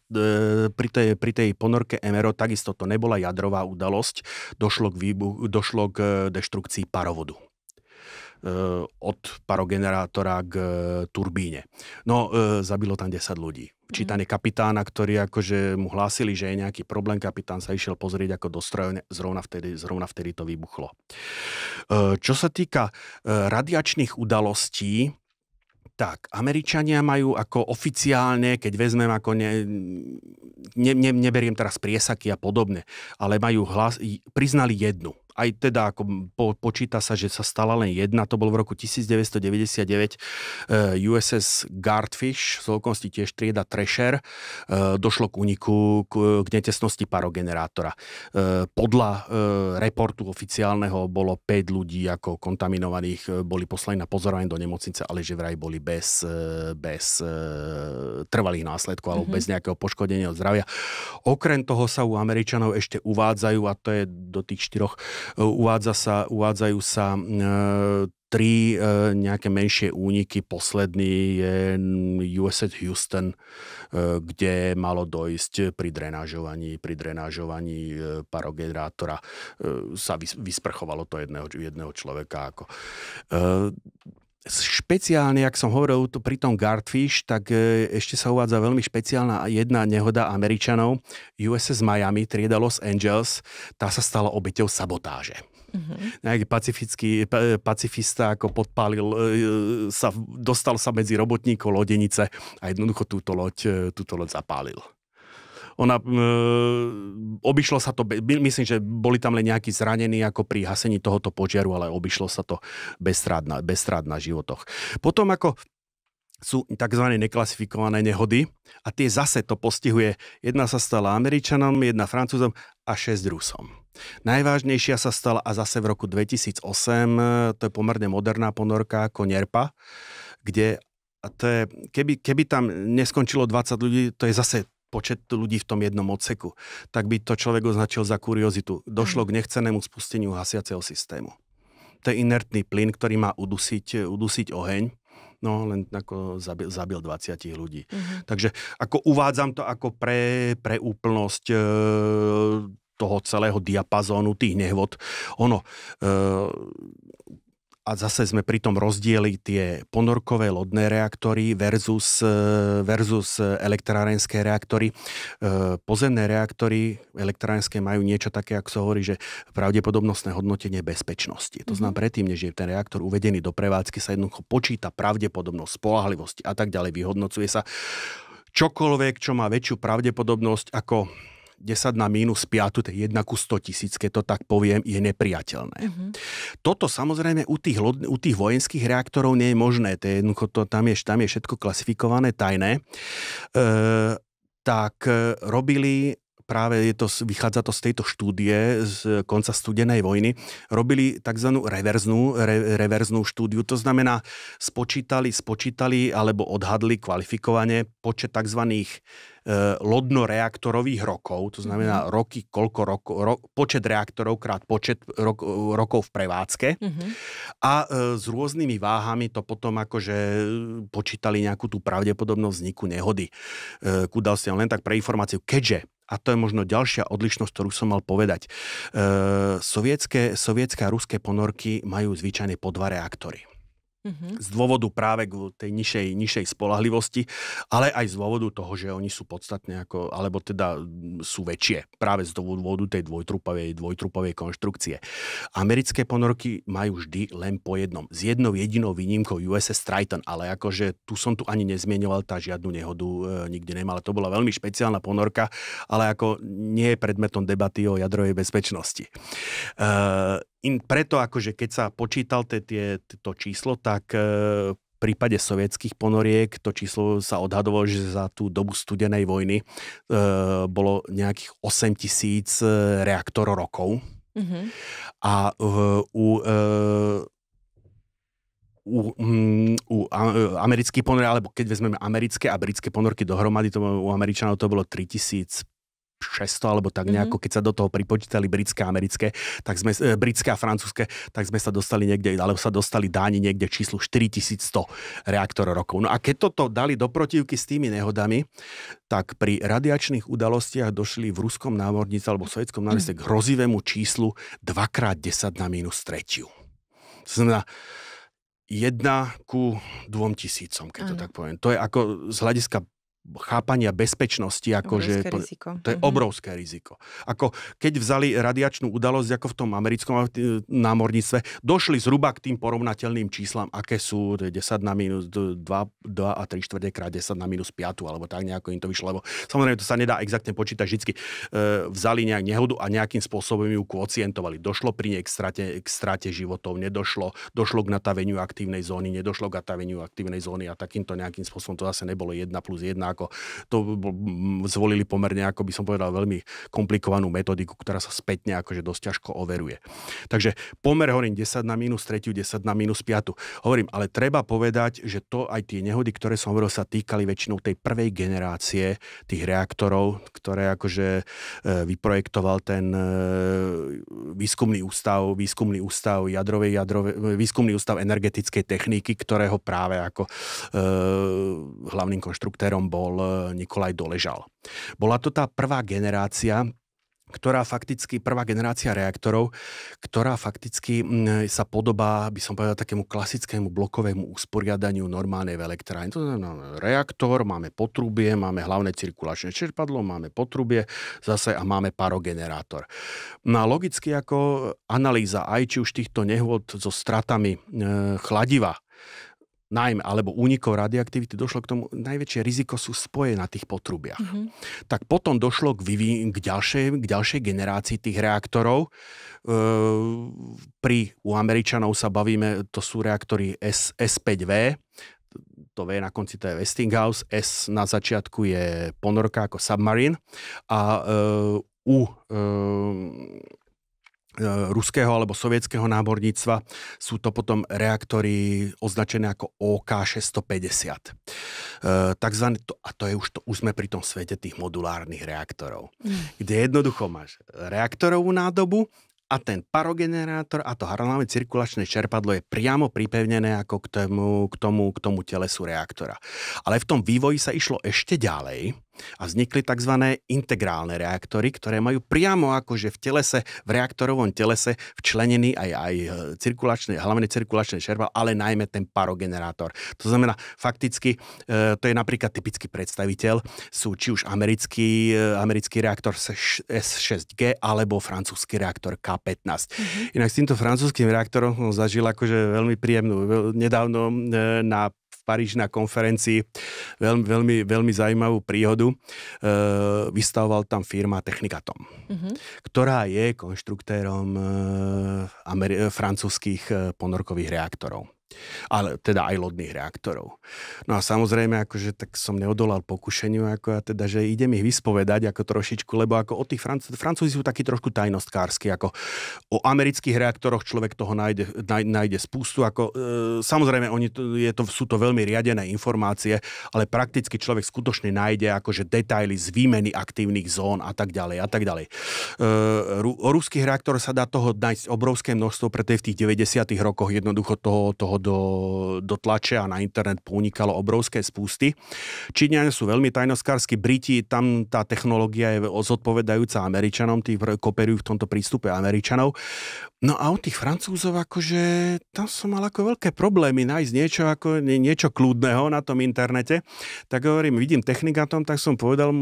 pri, tej, pri tej ponorke Emerald takisto to nebola jadrová udalosť. Došlo k výbuchu, došlo došlo k eh, deštrukcii parovodu eh, od parogenerátora k eh, turbíne. No, zabilo tam 10 ľudí. Čítanie mhm. kapitána, ktorý akože mu hlásili, že je nejaký problém, kapitán sa išiel pozrieť ako do strojne, zrovna vtedy, zrovna vtedy to vybuchlo. Čo sa týka radiačných udalostí, tak, Američania majú ako oficiálne, keď vezmem ako ne, ne, ne, neberiem teraz priesaky a podobne, ale majú hlas, priznali jednu aj teda ako po, počíta sa, že sa stala len jedna, to bol v roku 1999 uh, USS Guardfish, z okolností tiež trieda Thresher, uh, eh, došlo k uniku k, k netesnosti parogenerátora. Uh, podľa uh, reportu oficiálneho bolo 5 ľudí ako kontaminovaných, boli poslaní na pozorovanie do nemocnice, ale že vraj boli bez, bez uh, trvalých následkov alebo mm-hmm. bez nejakého poškodenia zdravia. Okrem toho sa u Američanov ešte uvádzajú, a to je do tých štyroch Uvádza sa, uvádzajú sa e, tri e, nejaké menšie úniky. Posledný je USA Houston, e, kde malo dojsť pri drenážovaní, pri drenážovaní e, parogenerátora e, sa vys- vysprchovalo to jedného, jedného človeka. Ako. E, špeciálne, jak som hovoril to pri tom Guardfish, tak e, ešte sa uvádza veľmi špeciálna jedna nehoda Američanov. USS Miami, trieda Los Angeles, tá sa stala obeťou sabotáže. Mm-hmm. Nejaký pacifický, e, pacifista ako podpálil, e, sa, dostal sa medzi robotníkov lodenice a jednoducho túto loď, túto loď zapálil. Ona, e, obišlo sa to, myslím, že boli tam len nejakí zranení ako pri hasení tohoto požiaru, ale obišlo sa to bez strád na životoch. Potom ako sú tzv. neklasifikované nehody a tie zase to postihuje. Jedna sa stala Američanom, jedna Francúzom a šesť Rusom. Najvážnejšia sa stala a zase v roku 2008, e, to je pomerne moderná ponorka ako Nerpa, kde to je, keby, keby tam neskončilo 20 ľudí, to je zase počet ľudí v tom jednom odseku, tak by to človek označil za kuriozitu. Došlo hm. k nechcenému spusteniu hasiaceho systému. To je inertný plyn, ktorý má udusiť, udusiť oheň, no len ako zabil, zabil 20 ľudí. Mm-hmm. Takže ako uvádzam to ako pre, pre úplnosť e, toho celého diapazónu tých nehvod. Ono, e, a zase sme pri tom rozdieli tie ponorkové lodné reaktory versus, e, versus elektrárenské reaktory. E, pozemné reaktory elektrárenské majú niečo také, ako sa hovorí, že pravdepodobnostné hodnotenie bezpečnosti. To znamená, mhm. predtým, než je ten reaktor uvedený do prevádzky, sa jednoducho počíta pravdepodobnosť, spolahlivosť a tak ďalej, vyhodnocuje sa čokoľvek, čo má väčšiu pravdepodobnosť ako 10 na mínus 5, to je 1 ku 100 tisíc, keď to tak poviem, je nepriateľné. Mm-hmm. Toto samozrejme u tých, u tých vojenských reaktorov nie je možné, to je, to, tam, je, tam je všetko klasifikované tajné. E, tak e, robili práve je to, vychádza to z tejto štúdie z konca studenej vojny, robili tzv. reverznú, re, reverznú štúdiu. To znamená, spočítali, spočítali alebo odhadli kvalifikovane počet tzv. E, lodnoreaktorových rokov, to znamená mm-hmm. roky, koľko rokov, ro, počet reaktorov krát počet rok, rokov v prevádzke mm-hmm. a e, s rôznymi váhami to potom akože počítali nejakú tú pravdepodobnosť vzniku nehody. E, Kudal si len tak pre informáciu, keďže a to je možno ďalšia odlišnosť, ktorú som mal povedať. E, sovietské, sovietské a ruské ponorky majú zvyčajne po dva reaktory. Mm-hmm. Z dôvodu práve tej nižšej, nižšej spolahlivosti, ale aj z dôvodu toho, že oni sú podstatne ako, alebo teda sú väčšie práve z dôvodu tej dvojtrupavej, dvojtrupovej konštrukcie. Americké ponorky majú vždy len po jednom. S jednou jedinou výnimkou USS Triton, ale akože tu som tu ani nezmienoval, tá žiadnu nehodu e, nikdy nemala. To bola veľmi špeciálna ponorka, ale ako nie je predmetom debaty o jadrovej bezpečnosti. E, in preto akože keď sa počítal te, tie, to číslo, tak e, v prípade sovietských ponoriek to číslo sa odhadovalo, že za tú dobu studenej vojny e, bolo nejakých 8 tisíc e, reaktor rokov. Mm-hmm. A e, u... E, u, um, u e, amerických ponor, alebo keď vezmeme americké a britské ponorky dohromady, to u Američanov to bolo 3000. 600 alebo tak mhm. nejako, mm-hmm. keď sa do toho pripočítali britské a americké, tak sme, e, britské a francúzske, tak sme sa dostali niekde, alebo sa dostali dáni niekde číslu 4100 reaktorov rokov. No a keď toto dali do protivky s tými nehodami, tak pri radiačných udalostiach došli v ruskom námornici alebo sovietskom mhm. námornici mm. k hrozivému číslu 2x10 na minus tretiu. To znamená, jedna ku dvom tisícom, keď ano. to tak poviem. To je ako z hľadiska chápania bezpečnosti, ako že, riziko. to je mhm. obrovské riziko. Ako keď vzali radiačnú udalosť ako v tom americkom eh, námorníctve, došli zhruba k tým porovnateľným číslam, aké sú 10 na minus 2, 2 a 3 čtvrte krát 10 na minus 5, alebo tak nejako im to vyšlo, lebo samozrejme to sa nedá exaktne počítať, vždycky eh, vzali nejak nehodu a nejakým spôsobom ju kocientovali. Došlo pri nej k strate, k strate životov, nedošlo, došlo k nataveniu aktívnej zóny, nedošlo k nataveniu aktívnej zóny a takýmto nejakým spôsobom to zase nebolo 1 plus 1 ako to zvolili pomerne, ako by som povedal, veľmi komplikovanú metodiku, ktorá sa spätne akože dosť ťažko overuje. Takže pomer hovorím 10 na minus 3, 10 na minus 5. Hovorím, ale treba povedať, že to aj tie nehody, ktoré som hovoril, sa týkali väčšinou tej prvej generácie tých reaktorov, ktoré akože e, vyprojektoval ten e, výskumný ústav, výskumný ústav jadrovej, jadrove, výskumný ústav energetickej techniky, ktorého práve ako e, hlavným konštruktérom bol bol Nikolaj Doležal. Bola to tá prvá generácia ktorá fakticky, prvá generácia reaktorov, ktorá fakticky mm, sa podobá, by som povedal, takému klasickému blokovému usporiadaniu normálnej v To znamená, reaktor, máme potrubie, máme hlavné cirkulačné čerpadlo, máme potrubie zase a máme parogenerátor. No a logicky ako analýza aj či už týchto nehôd so stratami e, chladiva najmä, alebo únikov radioaktivity, došlo k tomu, najväčšie riziko sú spoje na tých potrubiach. Mm-hmm. Tak potom došlo k, vyvi- k, ďalšej, k ďalšej generácii tých reaktorov. E, pri, u Američanov sa bavíme, to sú reaktory S, S5V, to V na konci to je Westinghouse, S na začiatku je ponorka ako submarine a e, u e, E, ruského alebo sovietského náborníctva. Sú to potom reaktory označené ako OK650. E, takzvané, to, a to je už, to, už sme pri tom svete tých modulárnych reaktorov, mm. kde jednoducho máš reaktorovú nádobu a ten parogenerátor a to hranové cirkulačné čerpadlo je priamo pripevnené ako k tomu, k, tomu, k tomu telesu reaktora. Ale v tom vývoji sa išlo ešte ďalej a vznikli tzv. integrálne reaktory, ktoré majú priamo akože v telese, v reaktorovom telese včlenený aj, aj e, cirkulačný, hlavne cirkulačný šerval, ale najmä ten parogenerátor. To znamená, fakticky, e, to je napríklad typický predstaviteľ, sú či už americký, e, americký reaktor S6G alebo francúzsky reaktor K15. Mm-hmm. Inak s týmto francúzským reaktorom som zažil akože veľmi príjemnú nedávno na Paríži na konferencii veľmi, veľmi, veľmi zaujímavú príhodu. E, vystavoval tam firma Technikatom, mm-hmm. ktorá je konštruktérom e, ameri- e, francúzských e, ponorkových reaktorov ale teda aj lodných reaktorov. No a samozrejme, akože tak som neodolal pokušeniu, ako ja teda, že idem ich vyspovedať ako trošičku, lebo ako od tých Franc- Francúzi sú takí trošku tajnostkársky, ako o amerických reaktoroch človek toho nájde, náj, nájde spústu, ako e, samozrejme, oni to, je to, sú to veľmi riadené informácie, ale prakticky človek skutočne nájde akože detaily z výmeny aktívnych zón a tak ďalej a tak ďalej. E, ru, o ruských reaktoroch sa dá toho nájsť obrovské množstvo, preto je v tých 90 rokoch jednoducho toho, toho toho do, do tlače a na internet pounikalo obrovské spústy. Číňania sú veľmi tajnoskársky, Briti, tam tá technológia je zodpovedajúca Američanom, tí koperujú v tomto prístupe Američanov. No a od tých Francúzov, akože tam som mal ako veľké problémy nájsť niečo, ako, niečo kľudného na tom internete. Tak hovorím, vidím technikátom, tak som povedal,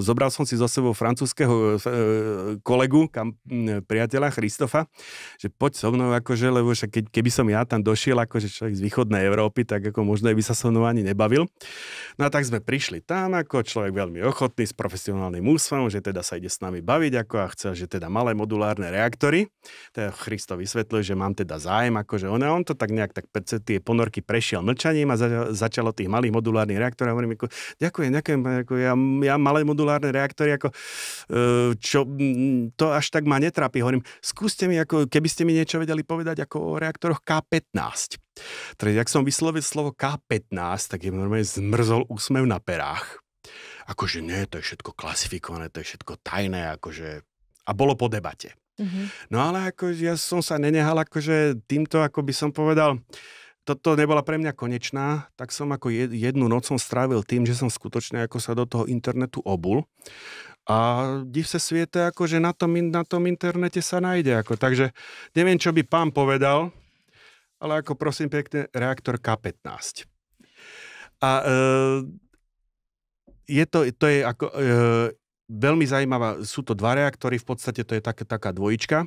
zobral som si zo sebou francúzského e, e, kolegu, kam, priateľa Christofa, že poď so mnou, akože, lebo však keby som ja tam došiel, prišiel že akože človek z východnej Európy, tak ako možno by sa so mnou ani nebavil. No a tak sme prišli tam, ako človek veľmi ochotný s profesionálnym úsmevom, že teda sa ide s nami baviť, ako a chcel, že teda malé modulárne reaktory. Teda Christo vysvetlil, že mám teda zájem, že akože on a on to tak nejak tak tie ponorky prešiel mlčaním a za, začalo tých malých modulárnych reaktorov. A hovorím, ako, ďakujem, ďakujem, ako ja, ja malé modulárne reaktory, ako, e, čo, to až tak ma netrápi. Hovorím, skúste mi, ako, keby ste mi niečo vedeli povedať ako o reaktoroch K15. 15 Teda, jak som vyslovil slovo K15, tak je normálne zmrzol úsmev na perách. Akože nie, to je všetko klasifikované, to je všetko tajné, akože... A bolo po debate. Mm-hmm. No ale ako ja som sa nenehal akože týmto, ako by som povedal, toto nebola pre mňa konečná, tak som ako jednu noc som strávil tým, že som skutočne ako sa do toho internetu obul. A div sa sviete, ako na tom, na tom internete sa nájde. Ako. Takže neviem, čo by pán povedal, ale ako prosím pekne reaktor K15. A e, je to, to je ako, e, veľmi zaujímavá, sú to dva reaktory, v podstate to je tak, taká dvojička,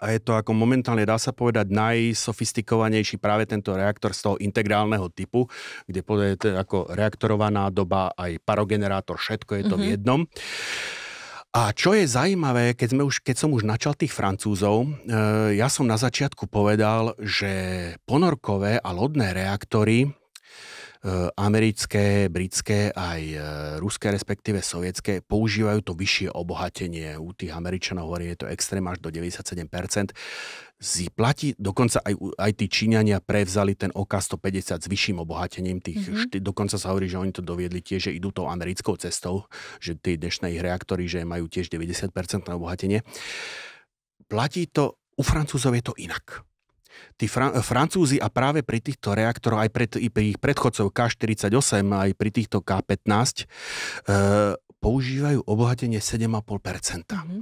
a je to ako momentálne, dá sa povedať, najsofistikovanejší práve tento reaktor z toho integrálneho typu, kde je ako reaktorovaná doba, aj parogenerátor, všetko je to mm-hmm. v mhm. jednom. A čo je zaujímavé, keď, sme už, keď som už načal tých Francúzov, e, ja som na začiatku povedal, že ponorkové a lodné reaktory E, americké, britské, aj e, ruské, respektíve sovietské, používajú to vyššie obohatenie. U tých Američanov hovorí, je to extrém až do 97%. Platí, dokonca aj, aj tí Číňania prevzali ten OK 150 s vyšším obohatením. Tých, mm-hmm. šty, dokonca sa hovorí, že oni to doviedli tiež, že idú tou americkou cestou, že tie dnešné ich reaktory, že majú tiež 90% na obohatenie. Platí to, u Francúzov je to inak tí Fra- Francúzi a práve pri týchto reaktoroch, aj pred, pri ich predchodcov K48, aj pri týchto K15, e, eh, používajú obohatenie 7,5%. Mm-hmm.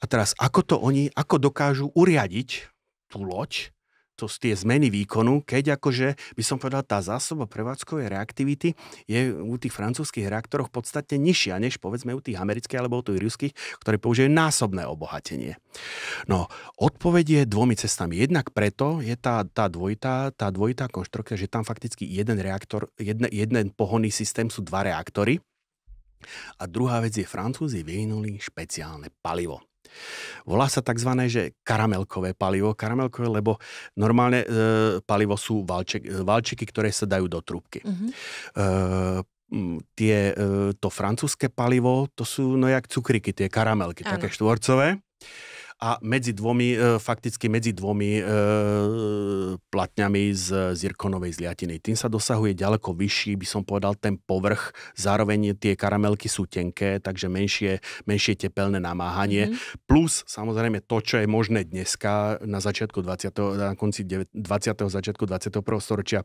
A teraz, ako to oni, ako dokážu uriadiť tú loď, to, tie zmeny výkonu, keď akože, by som povedal, tá zásoba prevádzkovej reaktivity je u tých francúzských reaktoroch podstatne nižšia, než povedzme u tých amerických alebo u tých ruských, ktoré používajú násobné obohatenie. No, odpoveď je dvomi cestami. Jednak preto je tá, tá, dvojitá, tá dvojitá konštrukcia, že tam fakticky jeden reaktor, jedne, jeden pohonný systém sú dva reaktory, a druhá vec je, Francúzi vyvinuli špeciálne palivo. Volá sa tzv. Že karamelkové palivo. Karamelkové, lebo normálne e, palivo sú valček, e, valčeky, ktoré sa dajú do trúbky. Mm-hmm. E, tie, e, to francúzske palivo, to sú no jak cukriky, tie karamelky, ano. také štvorcové a medzi dvomi, e, fakticky medzi dvomi e, platňami z zirkonovej zliatiny. Tým sa dosahuje ďaleko vyšší, by som povedal, ten povrch. Zároveň tie karamelky sú tenké, takže menšie, menšie tepelné namáhanie. Mm-hmm. Plus samozrejme to, čo je možné dneska na začiatku 20. na konci 20. začiatku 21. storočia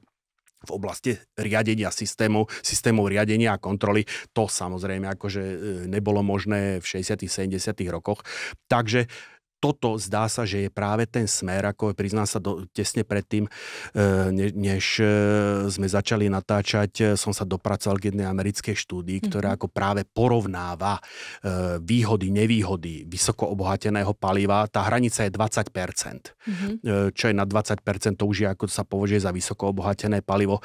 v oblasti riadenia systémov, systémov riadenia a kontroly. To samozrejme akože e, nebolo možné v 60. 70. rokoch. Takže toto zdá sa, že je práve ten smer, ako priznám sa do, tesne predtým, e, ne, než e, sme začali natáčať, e, som sa dopracoval k jednej americkej štúdii, mhm. ktorá ako práve porovnáva výhody, nevýhody vysoko obohateného paliva. Tá hranica je 20%. Mm-hmm. Čo je na 20%, to už je ako sa považuje za vysoko obohatené palivo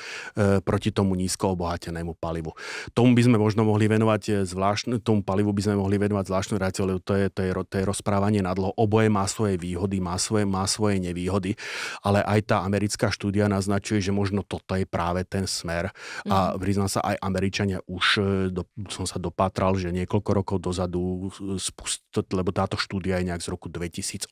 proti tomu nízko obohatenému palivu. Tomu by sme možno mohli venovať zvláštnu, tomu palivu by sme mohli venovať zvláštnu reakciu, lebo to je, to je, to je rozprávanie na dlho oboje má svoje výhody, má svoje, má svoje nevýhody, ale aj tá americká štúdia naznačuje, že možno toto je práve ten smer. Mm. A mhm. priznám sa, aj Američania už e, do, som sa dopátral, že niekoľko rokov dozadu, spust, lebo táto štúdia je nejak z roku 2008,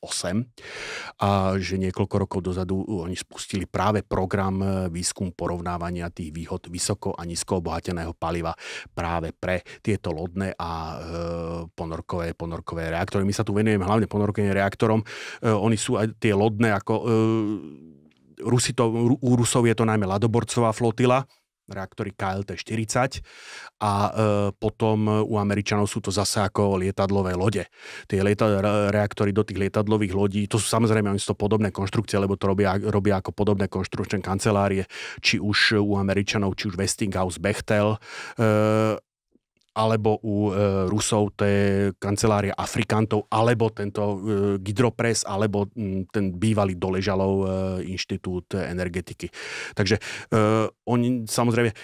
a že niekoľko rokov dozadu oni spustili práve program e, výskum porovnávania tých výhod vysoko a nízko obohateného paliva práve pre tieto lodné a e, ponorkové, ponorkové reaktory. My sa tu venujeme hlavne ponorkové vytápenie reaktorom. E, oni sú aj tie lodné, ako e, Rusi to, u Rusov je to najmä ladoborcová flotila, reaktory KLT-40 a e, potom u Američanov sú to zase ako lietadlové lode. Tie lieta, reaktory do tých lietadlových lodí, to sú samozrejme oni sú to podobné konštrukcie, lebo to robia, robia ako podobné konštrukčné kancelárie, či už u Američanov, či už Westinghouse, Bechtel e, alebo u e, Rusov to je kancelária Afrikantov, alebo tento e, Gidropres, alebo m, ten bývalý doležalov e, inštitút energetiky. Takže e, oni samozrejme e,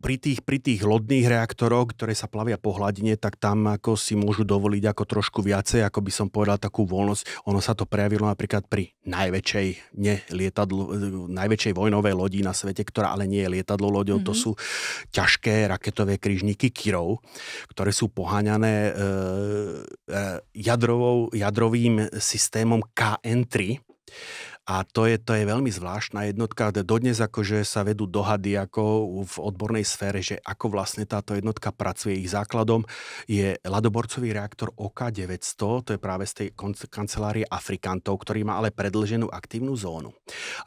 pri tých, pri tých lodných reaktoroch, ktoré sa plavia po hladine, tak tam ako si môžu dovoliť ako trošku viacej, ako by som povedal, takú voľnosť. Ono sa to prejavilo napríklad pri najväčšej, nie, lietadlo, najväčšej vojnovej lodi na svete, ktorá ale nie je lietadlo loďou, mm-hmm. to mhm. sú ťažké raketové križníky Kirov, ktoré sú poháňané e, e, jadrovou, jadrovým systémom KN3. A to je, to je veľmi zvláštna jednotka. Dodnes akože sa vedú dohady ako v odbornej sfére, že ako vlastne táto jednotka pracuje. Ich základom je ladoborcový reaktor OK900, to je práve z tej kancelárie Afrikantov, ktorý má ale predlženú aktívnu zónu.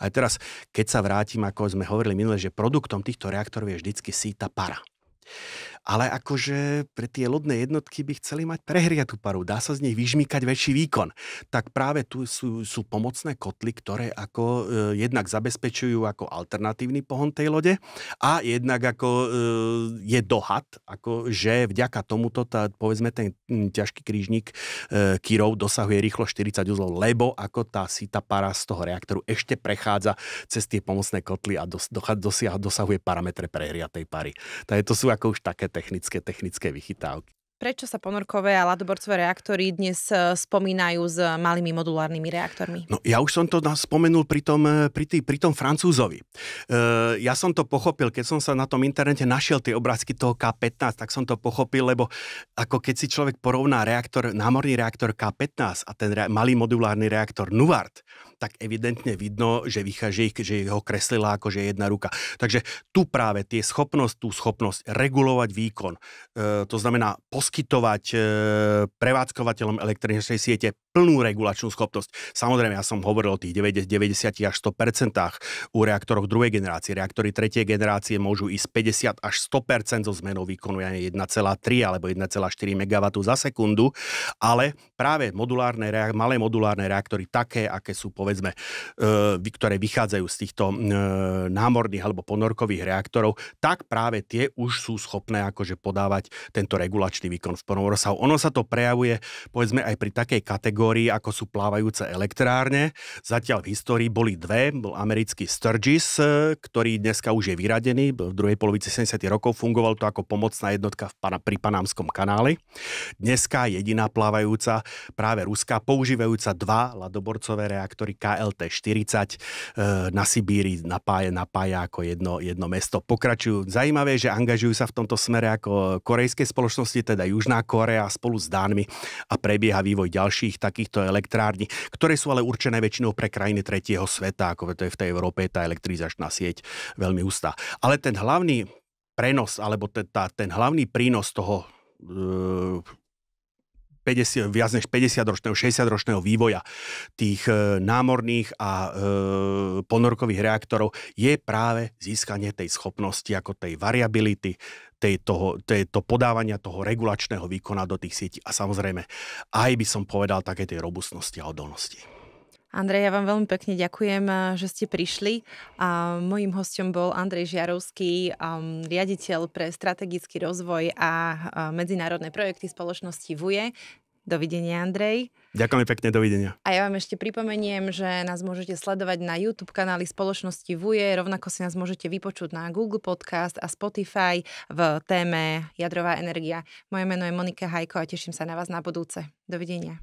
A teraz, keď sa vrátim, ako sme hovorili minule, že produktom týchto reaktorov je vždycky síta para ale akože pre tie lodné jednotky by chceli mať prehriatú paru. Dá sa z nich vyžmýkať väčší výkon. Tak práve tu sú, sú pomocné kotly, ktoré ako e, jednak zabezpečujú ako alternatívny pohon tej lode a jednak ako e, je dohad, ako že vďaka tomuto tá, povedzme ten ťažký krížnik e, Kirov dosahuje rýchlo 40 uzlov, lebo ako tá sita para z toho reaktoru ešte prechádza cez tie pomocné kotly a dos, dosahuje parametre prehriatej pary. Tak to sú ako už také technické, technické vychytávky. Prečo sa ponorkové a ladoborcové reaktory dnes e, spomínajú s e, malými modulárnymi reaktormi? No, ja už som to spomenul pri tom, e, pri tý, pri tom francúzovi. E, ja som to pochopil, keď som sa na tom internete našiel tie obrázky toho K15, tak som to pochopil, lebo ako keď si človek porovná reaktor, námorný reaktor K15 a ten rea- malý modulárny reaktor Nuvart, tak evidentne vidno, že, vychá, že, ich, ho kreslila ako že jedna ruka. Takže tu práve tie schopnosť, tú schopnosť regulovať výkon, e, to znamená poskytovať e, prevádzkovateľom elektrinečnej siete plnú regulačnú schopnosť. Samozrejme, ja som hovoril o tých 90, 90 až 100 u reaktoroch druhej generácie. Reaktory tretej generácie môžu ísť 50 až 100 zo zmenou výkonu, ja 1,3 alebo 1,4 MW za sekundu, ale práve modulárne, malé modulárne reaktory, také, aké sú po povedzme, e, ktoré vychádzajú z týchto e, námorných alebo ponorkových reaktorov, tak práve tie už sú schopné akože podávať tento regulačný výkon v plnom rozsahu. Ono sa to prejavuje, povedzme, aj pri takej kategórii, ako sú plávajúce elektrárne. Zatiaľ v histórii boli dve, bol americký Sturgis, e, ktorý dneska už je vyradený, v druhej polovici 70. rokov fungoval to ako pomocná jednotka v, pri Panámskom kanáli. Dneska jediná plávajúca, práve ruská, používajúca dva ladoborcové reaktory, KLT-40 e, na Sibíri napája, napája ako jedno, jedno mesto. Pokračujú. Zajímavé, že angažujú sa v tomto smere ako korejské spoločnosti, teda Južná Korea spolu s Dánmi a prebieha vývoj ďalších takýchto elektrární, ktoré sú ale určené väčšinou pre krajiny tretieho sveta, ako to je v tej Európe tá elektrizačná sieť veľmi ústá. Ale ten hlavný prenos, alebo tá, ten hlavný prínos toho e, 50, viac než 50-ročného, 60-ročného vývoja tých e, námorných a e, ponorkových reaktorov je práve získanie tej schopnosti ako tej variability, tej toho, tej to podávania toho regulačného výkona do tých sietí a samozrejme aj by som povedal také tej robustnosti a odolnosti. Andrej, ja vám veľmi pekne ďakujem, eh, že ste prišli. A mojím hostom bol Andrej Žiarovský, um, riaditeľ pre strategický rozvoj a eh, medzinárodné projekty spoločnosti VUE. Dovidenia, Andrej. Ďakujem pekne, dovidenia. A ja vám ešte pripomeniem, že nás môžete sledovať na YouTube kanály spoločnosti VUE, rovnako si nás môžete vypočuť na Google Podcast a Spotify v téme jadrová energia. Moje meno je Monika Hajko a teším sa na vás na budúce. Dovidenia.